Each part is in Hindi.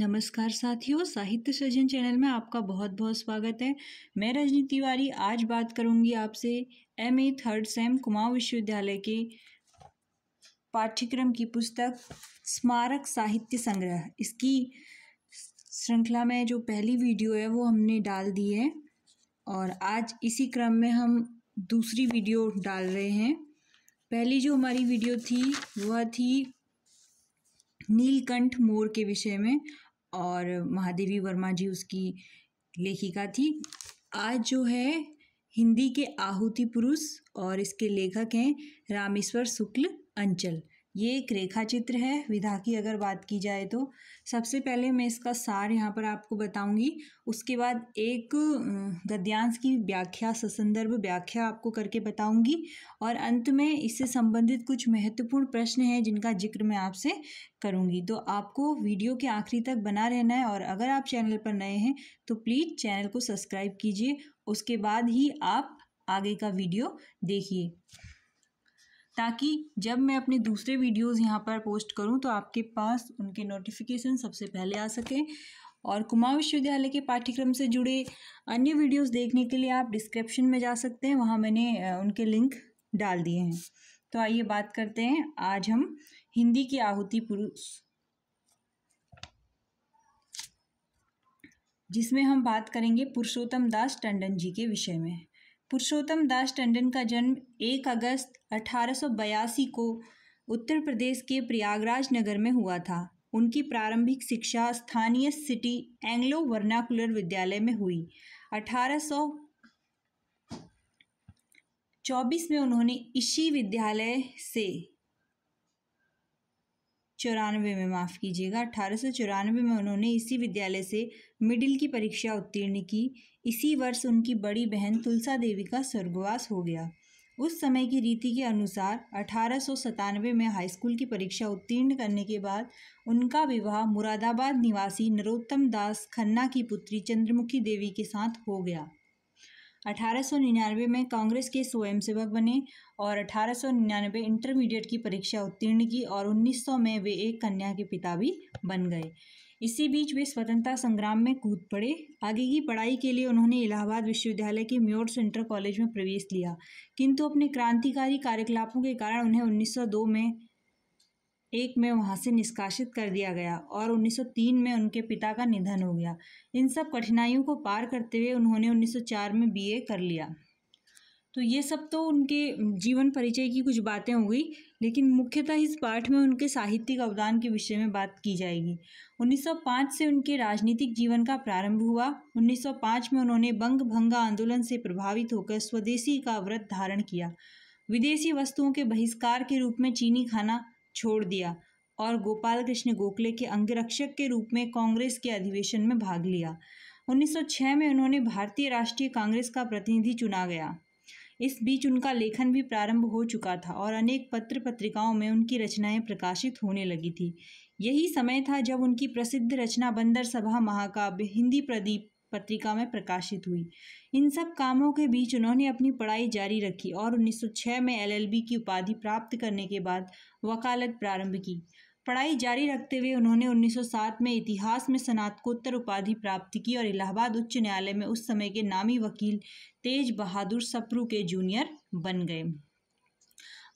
नमस्कार साथियों साहित्य सृजन चैनल में आपका बहुत बहुत स्वागत है मैं रजनी तिवारी आज बात करूंगी आपसे M A third sem Kumaon विश्वविद्यालय के पाठ्यक्रम की पुस्तक स्मारक साहित्य संग्रह इसकी श्रृंखला में जो पहली वीडियो है वो हमने डाल दी है और आज इसी क्रम में हम दूसरी वीडियो डाल रहे हैं पहली जो हमारी वीडियो थी वह थी नीलकंठ मोर के विषय में और महादेवी वर्मा जी उसकी लेखिका थी आज जो है हिंदी के आहुति पुरुष और इसके लेखक हैं रामेश्वर शुक्ल अंचल ये एक रेखा चित्र है विधा की अगर बात की जाए तो सबसे पहले मैं इसका सार यहाँ पर आपको बताऊंगी उसके बाद एक गद्यांश की व्याख्या ससंदर्भ व्याख्या आपको करके बताऊंगी और अंत में इससे संबंधित कुछ महत्वपूर्ण प्रश्न हैं जिनका जिक्र मैं आपसे करूंगी तो आपको वीडियो के आखिरी तक बना रहना है और अगर आप चैनल पर नए हैं तो प्लीज़ चैनल को सब्सक्राइब कीजिए उसके बाद ही आप आगे का वीडियो देखिए ताकि जब मैं अपने दूसरे वीडियोस यहाँ पर पोस्ट करूँ तो आपके पास उनके नोटिफिकेशन सबसे पहले आ सकें और कुमाऊँ विश्वविद्यालय के पाठ्यक्रम से जुड़े अन्य वीडियोस देखने के लिए आप डिस्क्रिप्शन में जा सकते हैं वहाँ मैंने उनके लिंक डाल दिए हैं तो आइए बात करते हैं आज हम हिंदी की आहुति पुरुष जिसमें हम बात करेंगे पुरुषोत्तम दास टंडन जी के विषय में पुरुषोत्तम दास टंडन का जन्म 1 अगस्त अठारह को उत्तर प्रदेश के प्रयागराज नगर में हुआ था उनकी प्रारंभिक शिक्षा स्थानीय सिटी एंग्लो वर्नाकुलर विद्यालय में हुई 1824 में उन्होंने इसी विद्यालय से चौरानवे में माफ़ कीजिएगा अठारह सौ चौरानवे में उन्होंने इसी विद्यालय से मिडिल की परीक्षा उत्तीर्ण की इसी वर्ष उनकी बड़ी बहन तुलसा देवी का स्वर्गवास हो गया उस समय की रीति के अनुसार अठारह में हाई स्कूल की परीक्षा उत्तीर्ण करने के बाद उनका विवाह मुरादाबाद निवासी नरोत्तम दास खन्ना की पुत्री चंद्रमुखी देवी के साथ हो गया 1899 में कांग्रेस के स्वयंसेवक बने और 1899 इंटरमीडिएट की परीक्षा उत्तीर्ण की और 1900 में वे एक कन्या के पिता भी बन गए इसी बीच वे स्वतंत्रता संग्राम में कूद पड़े आगे की पढ़ाई के लिए उन्होंने इलाहाबाद विश्वविद्यालय के म्योर सेंटर कॉलेज में प्रवेश लिया किंतु अपने क्रांतिकारी कार्यकलापों के कारण उन्हें 1902 में एक में वहाँ से निष्कासित कर दिया गया और 1903 में उनके पिता का निधन हो गया इन सब कठिनाइयों को पार करते हुए उन्होंने 1904 में बीए कर लिया तो ये सब तो उनके जीवन परिचय की कुछ बातें हो गई लेकिन मुख्यतः इस पाठ में उनके साहित्यिक अवदान के विषय में बात की जाएगी 1905 से उनके राजनीतिक जीवन का प्रारंभ हुआ 1905 में उन्होंने बंग भंगा आंदोलन से प्रभावित होकर स्वदेशी का व्रत धारण किया विदेशी वस्तुओं के बहिष्कार के रूप में चीनी खाना छोड़ दिया और गोपाल कृष्ण गोखले के अंगरक्षक के रूप में कांग्रेस के अधिवेशन में भाग लिया 1906 में उन्होंने भारतीय राष्ट्रीय कांग्रेस का प्रतिनिधि चुना गया इस बीच उनका लेखन भी प्रारंभ हो चुका था और अनेक पत्र पत्रिकाओं में उनकी रचनाएं प्रकाशित होने लगी थी यही समय था जब उनकी प्रसिद्ध रचना बंदर सभा महाकाव्य हिंदी प्रदीप पत्रिका में प्रकाशित हुई इन सब कामों के बीच उन्होंने अपनी पढ़ाई जारी रखी और 1906 में एलएलबी की उपाधि प्राप्त करने के बाद वकालत प्रारंभ की पढ़ाई जारी रखते हुए उन्होंने 1907 में इतिहास में स्नातकोत्तर उपाधि प्राप्त की और इलाहाबाद उच्च न्यायालय में उस समय के नामी वकील तेज बहादुर सप्रू के जूनियर बन गए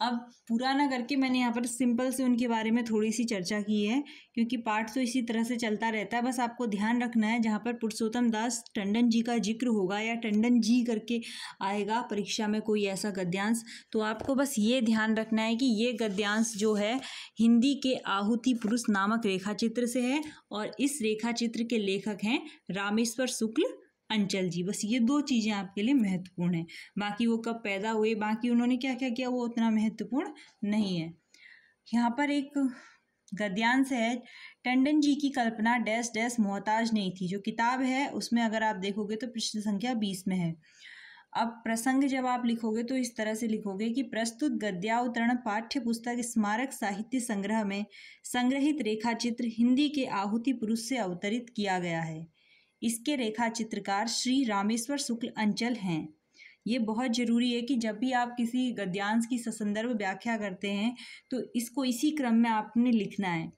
अब पूरा ना करके मैंने यहाँ पर सिंपल से उनके बारे में थोड़ी सी चर्चा की है क्योंकि पाठ तो इसी तरह से चलता रहता है बस आपको ध्यान रखना है जहाँ पर पुरुषोत्तम दास टंडन जी का जिक्र होगा या टंडन जी करके आएगा परीक्षा में कोई ऐसा गद्यांश तो आपको बस ये ध्यान रखना है कि ये गद्यांश जो है हिंदी के आहुति पुरुष नामक रेखाचित्र से है और इस रेखाचित्र के लेखक हैं रामेश्वर शुक्ल अंचल जी बस ये दो चीज़ें आपके लिए महत्वपूर्ण हैं बाकी वो कब पैदा हुए बाकी उन्होंने क्या क्या किया वो उतना महत्वपूर्ण नहीं है यहाँ पर एक गद्यांश है टंडन जी की कल्पना डैश डैश मोहताज नहीं थी जो किताब है उसमें अगर आप देखोगे तो पृष्ठ संख्या बीस में है अब प्रसंग जब आप लिखोगे तो इस तरह से लिखोगे कि प्रस्तुत गद्यावतरण पाठ्य पुस्तक स्मारक साहित्य संग्रह में संग्रहित रेखाचित्र हिंदी के आहुति पुरुष से अवतरित किया गया है इसके रेखा चित्रकार श्री रामेश्वर शुक्ल अंचल हैं ये बहुत ज़रूरी है कि जब भी आप किसी गद्यांश की ससंदर्भ व्याख्या करते हैं तो इसको इसी क्रम में आपने लिखना है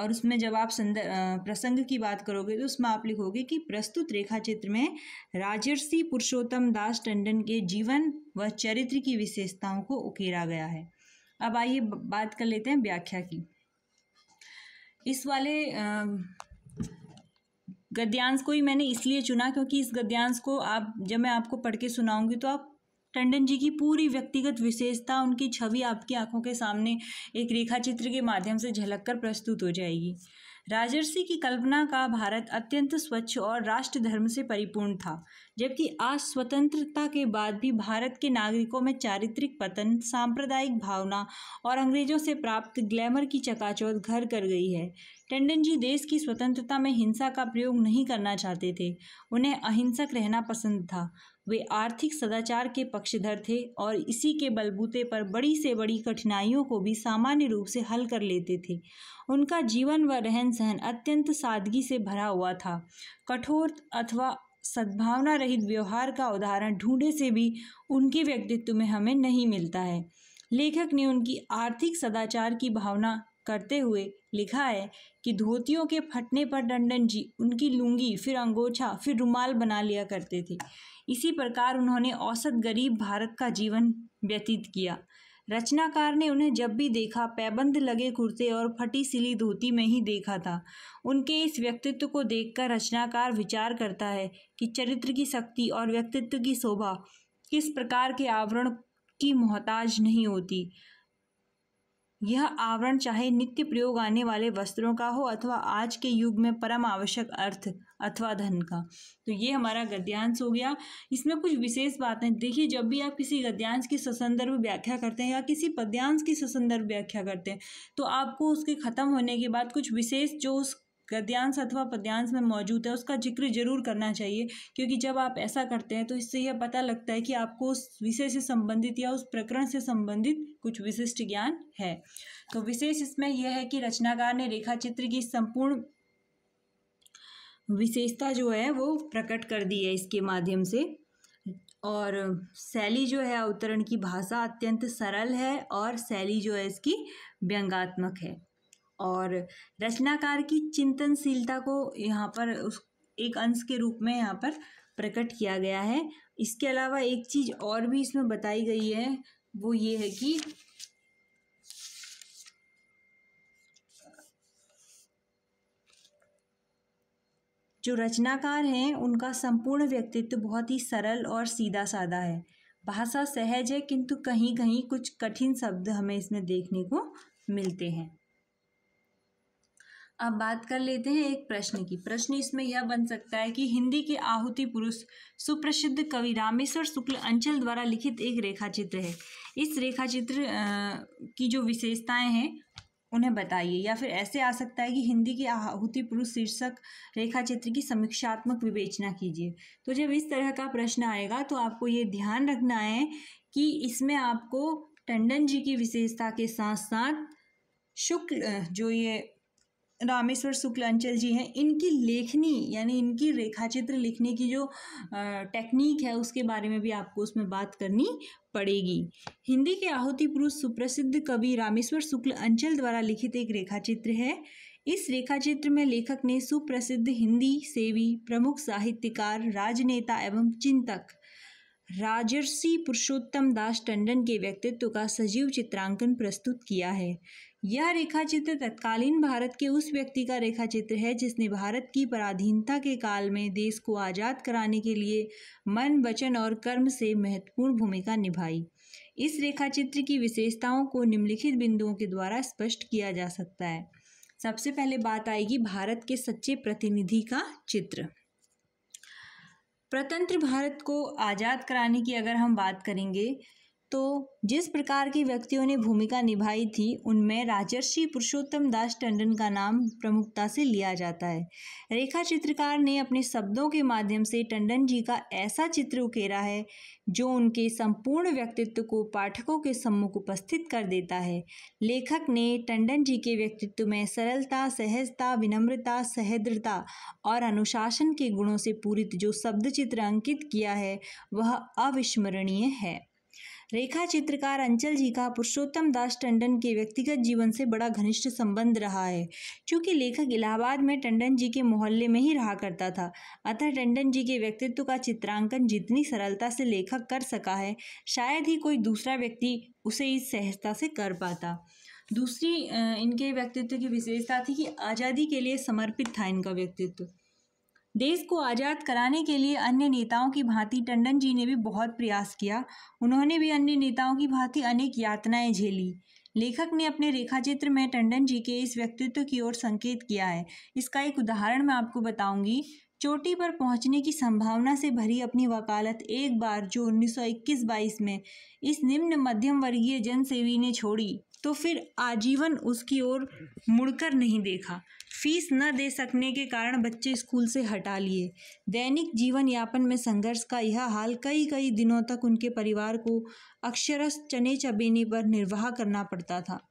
और उसमें जब आप प्रसंग की बात करोगे तो उसमें आप लिखोगे कि प्रस्तुत रेखा चित्र में राजर्षि पुरुषोत्तम दास टंडन के जीवन व चरित्र की विशेषताओं को उकेरा गया है अब आइए बात कर लेते हैं व्याख्या की इस वाले आ, गद्यांश को ही मैंने इसलिए चुना क्योंकि इस गद्यांश को आप जब मैं आपको पढ़ के सुनाऊंगी तो आप टंडन जी की पूरी व्यक्तिगत विशेषता उनकी छवि आपकी आंखों के सामने एक रेखा चित्र के माध्यम से झलक कर प्रस्तुत हो जाएगी राजर्षि की कल्पना का भारत अत्यंत स्वच्छ और राष्ट्र धर्म से परिपूर्ण था जबकि आज स्वतंत्रता के बाद भी भारत के नागरिकों में चारित्रिक पतन सांप्रदायिक भावना और अंग्रेजों से प्राप्त ग्लैमर की चकाचौंध घर कर गई है टंडन जी देश की स्वतंत्रता में हिंसा का प्रयोग नहीं करना चाहते थे उन्हें अहिंसक रहना पसंद था वे आर्थिक सदाचार के पक्षधर थे और इसी के बलबूते पर बड़ी से बड़ी कठिनाइयों को भी सामान्य रूप से हल कर लेते थे उनका जीवन व रहन सहन अत्यंत सादगी से भरा हुआ था कठोर अथवा सद्भावना रहित व्यवहार का उदाहरण ढूंढे से भी उनके व्यक्तित्व में हमें नहीं मिलता है लेखक ने उनकी आर्थिक सदाचार की भावना करते हुए लिखा है कि धोतियों के फटने पर टंडन जी उनकी लुंगी फिर अंगोछा फिर रुमाल बना लिया करते थे इसी प्रकार उन्होंने औसत गरीब भारत का जीवन व्यतीत किया रचनाकार ने उन्हें जब भी देखा पैबंद लगे कुर्ते और फटी सिली धोती में ही देखा था उनके इस व्यक्तित्व को देखकर रचनाकार विचार करता है कि चरित्र की शक्ति और व्यक्तित्व की शोभा किस प्रकार के आवरण की मोहताज नहीं होती यह आवरण चाहे नित्य प्रयोग आने वाले वस्त्रों का हो अथवा आज के युग में परम आवश्यक अर्थ अथवा धन का तो ये हमारा गद्यांश हो गया इसमें कुछ विशेष बातें देखिए जब भी आप किसी गद्यांश की ससंदर्भ व्याख्या करते हैं या किसी पद्यांश की ससंदर्भ व्याख्या करते हैं तो आपको उसके ख़त्म होने के बाद कुछ विशेष जो उस गद्यांश अथवा पद्यांश में मौजूद है उसका जिक्र जरूर करना चाहिए क्योंकि जब आप ऐसा करते हैं तो इससे यह पता लगता है कि आपको उस विषय से संबंधित या उस प्रकरण से संबंधित कुछ विशिष्ट ज्ञान है तो विशेष इसमें यह है कि रचनाकार ने रेखा चित्र की संपूर्ण विशेषता जो है वो प्रकट कर दी है इसके माध्यम से और शैली जो है अवतरण की भाषा अत्यंत सरल है और शैली जो है इसकी व्यंगात्मक है और रचनाकार की चिंतनशीलता को यहाँ पर उस एक अंश के रूप में यहाँ पर प्रकट किया गया है इसके अलावा एक चीज़ और भी इसमें बताई गई है वो ये है कि जो रचनाकार हैं उनका संपूर्ण व्यक्तित्व बहुत ही सरल और सीधा साधा है भाषा सहज है किंतु कहीं कहीं कुछ कठिन शब्द हमें इसमें देखने को मिलते हैं अब बात कर लेते हैं एक प्रश्न की प्रश्न इसमें यह बन सकता है कि हिंदी के आहुति पुरुष सुप्रसिद्ध कवि रामेश्वर शुक्ल अंचल द्वारा लिखित एक रेखाचित्र है इस रेखाचित्र की जो विशेषताएं हैं उन्हें बताइए या फिर ऐसे आ सकता है कि हिंदी के आहुति पुरुष शीर्षक रेखाचित्र की समीक्षात्मक विवेचना कीजिए तो जब इस तरह का प्रश्न आएगा तो आपको ये ध्यान रखना है कि इसमें आपको टंडन जी की विशेषता के साथ साथ शुक्ल जो ये रामेश्वर शुक्लांचल जी हैं इनकी लेखनी यानी इनकी रेखाचित्र लिखने की जो टेक्निक है उसके बारे में भी आपको उसमें बात करनी पड़ेगी हिंदी के आहुति पुरुष सुप्रसिद्ध कवि रामेश्वर शुक्ल अंचल द्वारा लिखित एक रेखाचित्र है इस रेखाचित्र में लेखक ने सुप्रसिद्ध हिंदी सेवी प्रमुख साहित्यकार राजनेता एवं चिंतक राजर्षि पुरुषोत्तम दास टंडन के व्यक्तित्व का सजीव चित्रांकन प्रस्तुत किया है यह रेखाचित्र तत्कालीन भारत के उस व्यक्ति का रेखाचित्र है जिसने भारत की पराधीनता के काल में देश को आज़ाद कराने के लिए मन वचन और कर्म से महत्वपूर्ण भूमिका निभाई इस रेखाचित्र की विशेषताओं को निम्नलिखित बिंदुओं के द्वारा स्पष्ट किया जा सकता है सबसे पहले बात आएगी भारत के सच्चे प्रतिनिधि का चित्र प्रतंत्र भारत को आज़ाद कराने की अगर हम बात करेंगे तो जिस प्रकार के व्यक्तियों ने भूमिका निभाई थी उनमें राजर्षि पुरुषोत्तम दास टंडन का नाम प्रमुखता से लिया जाता है रेखा चित्रकार ने अपने शब्दों के माध्यम से टंडन जी का ऐसा चित्र उकेरा है जो उनके संपूर्ण व्यक्तित्व को पाठकों के सम्मुख उपस्थित कर देता है लेखक ने टंडन जी के व्यक्तित्व में सरलता सहजता विनम्रता सहद्रता और अनुशासन के गुणों से पूरित जो शब्द चित्र अंकित किया है वह अविस्मरणीय है रेखा चित्रकार अंचल जी का पुरुषोत्तम दास टंडन के व्यक्तिगत जीवन से बड़ा घनिष्ठ संबंध रहा है क्योंकि लेखक इलाहाबाद में टंडन जी के मोहल्ले में ही रहा करता था अतः टंडन जी के व्यक्तित्व का चित्रांकन जितनी सरलता से लेखक कर सका है शायद ही कोई दूसरा व्यक्ति उसे इस सहजता से कर पाता दूसरी इनके व्यक्तित्व की विशेषता थी कि आज़ादी के लिए समर्पित था इनका व्यक्तित्व देश को आज़ाद कराने के लिए अन्य नेताओं की भांति टंडन जी ने भी बहुत प्रयास किया उन्होंने भी अन्य नेताओं की भांति अनेक यातनाएं झेली लेखक ने अपने रेखाचित्र में टंडन जी के इस व्यक्तित्व की ओर संकेत किया है इसका एक उदाहरण मैं आपको बताऊंगी चोटी पर पहुंचने की संभावना से भरी अपनी वकालत एक बार जो 1921-22 में इस निम्न मध्यम वर्गीय जनसेवी ने छोड़ी तो फिर आजीवन उसकी ओर मुड़कर नहीं देखा फीस न दे सकने के कारण बच्चे स्कूल से हटा लिए दैनिक जीवन यापन में संघर्ष का यह हाल कई कई दिनों तक उनके परिवार को अक्षरस चने चबेने पर निर्वाह करना पड़ता था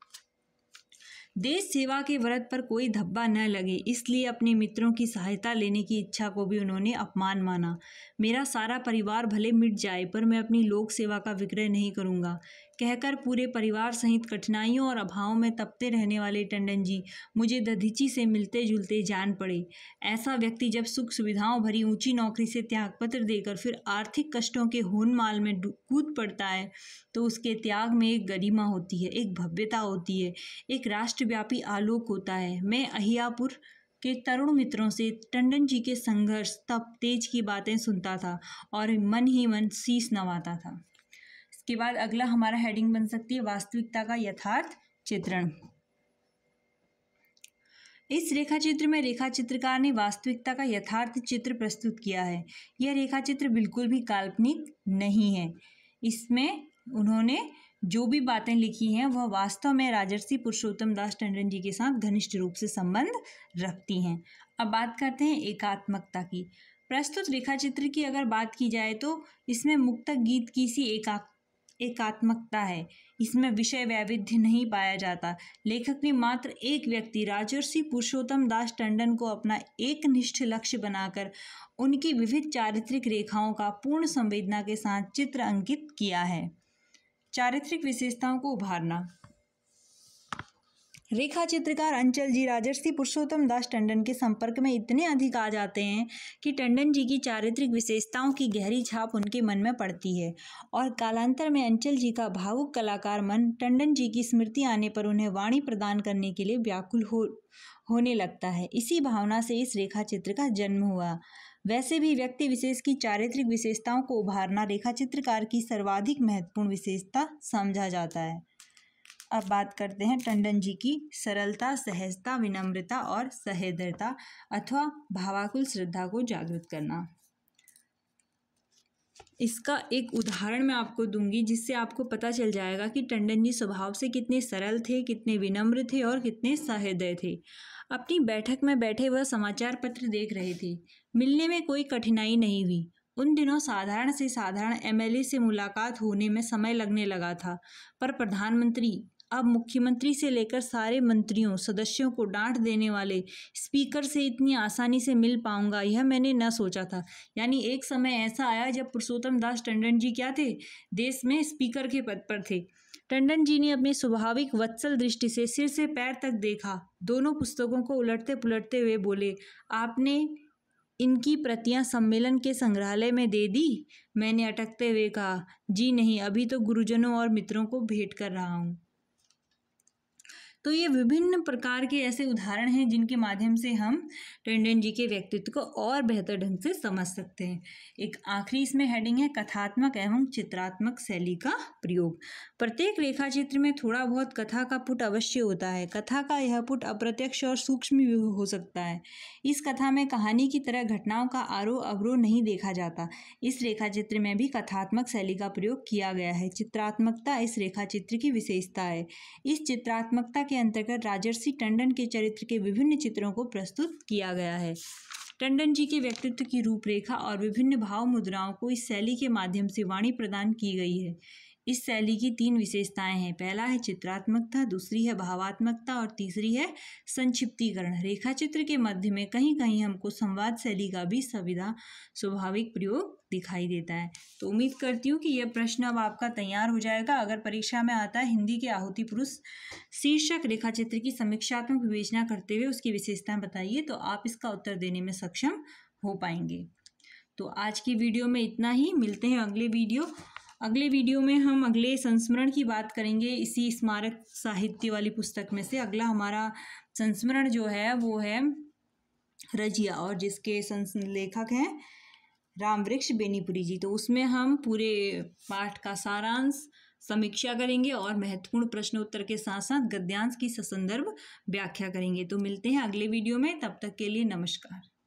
देश सेवा के व्रत पर कोई धब्बा न लगे इसलिए अपने मित्रों की सहायता लेने की इच्छा को भी उन्होंने अपमान माना मेरा सारा परिवार भले मिट जाए पर मैं अपनी लोक सेवा का विक्रय नहीं करूंगा कहकर पूरे परिवार सहित कठिनाइयों और अभावों में तपते रहने वाले टंडन जी मुझे दधीची से मिलते जुलते जान पड़े ऐसा व्यक्ति जब सुख सुविधाओं भरी ऊंची नौकरी से त्यागपत्र देकर फिर आर्थिक कष्टों के होनमाल में कूद पड़ता है तो उसके त्याग में एक गरिमा होती है एक भव्यता होती है एक राष्ट्रव्यापी आलोक होता है मैं अहियापुर के तरुण मित्रों से टंडन जी के संघर्ष तप तेज की बातें सुनता था और मन ही मन शीस नवाता था उसके बाद अगला हमारा हेडिंग बन सकती है वास्तविकता का यथार्थ चित्रण इस रेखा चित्र में रेखा चित्रकार ने वास्तविकता का यथार्थ चित्र प्रस्तुत किया है यह रेखा चित्र बिल्कुल भी काल्पनिक नहीं है इसमें उन्होंने जो भी बातें लिखी हैं वह वास्तव में राजर्षि पुरुषोत्तम दास टंडन जी के साथ घनिष्ठ रूप से संबंध रखती हैं अब बात करते हैं एकात्मकता की प्रस्तुत रेखा चित्र की अगर बात की जाए तो इसमें मुक्तक गीत की सी एकाक एकात्मकता है इसमें विषय वैविध्य नहीं पाया जाता लेखक ने मात्र एक व्यक्ति राजर्षि पुरुषोत्तम दास टंडन को अपना एक निष्ठ लक्ष्य बनाकर उनकी विविध चारित्रिक रेखाओं का पूर्ण संवेदना के साथ चित्र अंकित किया है चारित्रिक विशेषताओं को उभारना रेखा चित्रकार अंचल जी राजर्षि पुरुषोत्तम दास टंडन के संपर्क में इतने अधिक आ जाते हैं कि टंडन जी की चारित्रिक विशेषताओं की गहरी छाप उनके मन में पड़ती है और कालांतर में अंचल जी का भावुक कलाकार मन टंडन जी की स्मृति आने पर उन्हें वाणी प्रदान करने के लिए व्याकुल हो होने लगता है इसी भावना से इस रेखा चित्र का जन्म हुआ वैसे भी व्यक्ति विशेष की चारित्रिक विशेषताओं को उभारना रेखा चित्रकार की सर्वाधिक महत्वपूर्ण विशेषता समझा जाता है अब बात करते हैं टंडन जी की सरलता सहजता विनम्रता और सहेदरता अथवा भावाकुल श्रद्धा को जागृत करना इसका एक उदाहरण मैं आपको दूंगी जिससे आपको पता चल जाएगा कि टंडन जी स्वभाव से कितने सरल थे कितने विनम्र थे और कितने सहृदय थे अपनी बैठक में बैठे वह समाचार पत्र देख रहे थे मिलने में कोई कठिनाई नहीं हुई उन दिनों साधारण से साधारण एमएलए से मुलाकात होने में समय लगने लगा था पर प्रधानमंत्री अब मुख्यमंत्री से लेकर सारे मंत्रियों सदस्यों को डांट देने वाले स्पीकर से इतनी आसानी से मिल पाऊंगा यह मैंने न सोचा था यानी एक समय ऐसा आया जब पुरुषोत्तम दास टंडन जी क्या थे देश में स्पीकर के पद पर थे टंडन जी ने अपने स्वाभाविक वत्सल दृष्टि से सिर से पैर तक देखा दोनों पुस्तकों को उलटते पुलटते हुए बोले आपने इनकी प्रतियां सम्मेलन के संग्रहालय में दे दी मैंने अटकते हुए कहा जी नहीं अभी तो गुरुजनों और मित्रों को भेंट कर रहा हूँ तो ये विभिन्न प्रकार के ऐसे उदाहरण हैं जिनके माध्यम से हम टंडन जी के व्यक्तित्व को और बेहतर ढंग से समझ सकते हैं एक आखिरी इसमें हेडिंग है कथात्मक एवं चित्रात्मक शैली का प्रयोग प्रत्येक रेखा चित्र में थोड़ा बहुत कथा का पुट अवश्य होता है कथा का यह पुट अप्रत्यक्ष और सूक्ष्म हो सकता है इस कथा में कहानी की तरह घटनाओं का आरोह अवरोह नहीं देखा जाता इस रेखा चित्र में भी कथात्मक शैली का प्रयोग किया गया है चित्रात्मकता इस रेखा चित्र की विशेषता है इस चित्रात्मकता के अंतर्गत राजर्षि टंडन के चरित्र के विभिन्न चित्रों को प्रस्तुत किया गया है टंडन जी के व्यक्तित्व की रूपरेखा और विभिन्न भाव मुद्राओं को इस शैली के माध्यम से वाणी प्रदान की गई है इस शैली की तीन विशेषताएं हैं पहला है चित्रात्मकता दूसरी है भावात्मकता और तीसरी है संक्षिप्तीकरण रेखा चित्र के मध्य में कहीं कहीं हमको संवाद शैली का भी सविधा स्वाभाविक प्रयोग दिखाई देता है तो उम्मीद करती हूँ कि यह प्रश्न अब आपका तैयार हो जाएगा अगर परीक्षा में आता है हिंदी के आहुति पुरुष शीर्षक रेखा चित्र की समीक्षात्मक विवेचना करते हुए उसकी विशेषताएं बताइए तो आप इसका उत्तर देने में सक्षम हो पाएंगे तो आज की वीडियो में इतना ही मिलते हैं अगले वीडियो अगले वीडियो में हम अगले संस्मरण की बात करेंगे इसी स्मारक साहित्य वाली पुस्तक में से अगला हमारा संस्मरण जो है वो है रजिया और जिसके लेखक हैं राम वृक्ष बेनीपुरी जी तो उसमें हम पूरे पाठ का सारांश समीक्षा करेंगे और महत्वपूर्ण प्रश्नोत्तर के साथ साथ गद्यांश की संदर्भ व्याख्या करेंगे तो मिलते हैं अगले वीडियो में तब तक के लिए नमस्कार